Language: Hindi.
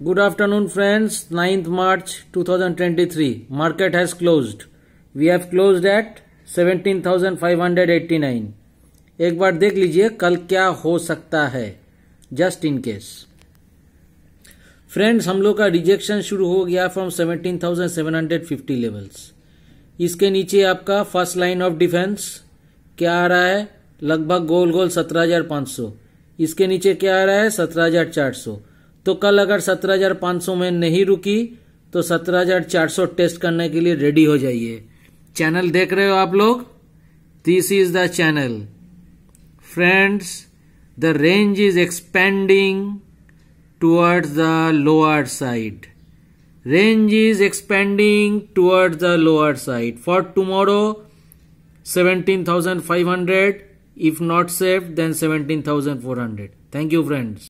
good afternoon friends ninth March 2023 market has closed we have closed at 17,589 एक बार देख लीजिए कल क्या हो सकता है जस्ट इन केस फ्रेंड्स हम लोग का रिजेक्शन शुरू हो गया फ्रॉम 17,750 लेवल्स इसके नीचे आपका फर्स्ट लाइन ऑफ डिफेंस क्या आ रहा है लगभग गोल गोल 17,500 इसके नीचे क्या आ रहा है 17,400 तो कल अगर सत्रह हजार पांच सौ में नहीं रुकी तो सत्रह हजार चार सौ टेस्ट करने के लिए रेडी हो जाइए चैनल देख रहे हो आप लोग this is the channel friends the range is expanding toward the lower side range is expanding toward the lower side for tomorrow seventeen thousand five hundred if not safe then hundred thank you friends